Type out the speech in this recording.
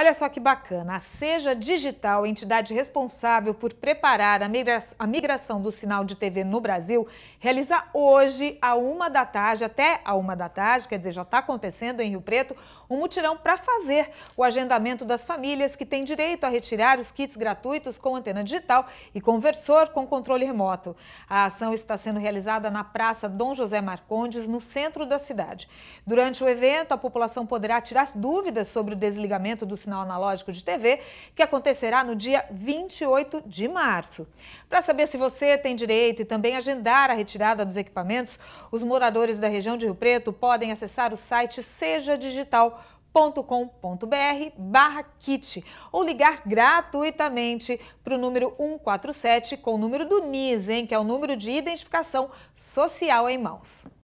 Olha só que bacana, a Seja Digital, entidade responsável por preparar a, migração do sinal de TV no Brasil, realiza hoje, a uma da tarde, até a uma da tarde, quer dizer, já está acontecendo em Rio Preto, um mutirão para fazer o agendamento das famílias que têm direito a retirar os kits gratuitos com antena digital e conversor com controle remoto. A ação está sendo realizada na Praça Dom José Marcondes, no centro da cidade. Durante o evento, a população poderá tirar dúvidas sobre o desligamento do sinal sinal analógico de TV, que acontecerá no dia 28 de março. Para saber se você tem direito e também agendar a retirada dos equipamentos, os moradores da região de Rio Preto podem acessar o site Seja Digital combr barra kit ou ligar gratuitamente para o número 147 com o número do NIS, hein, que é o número de identificação social em mãos.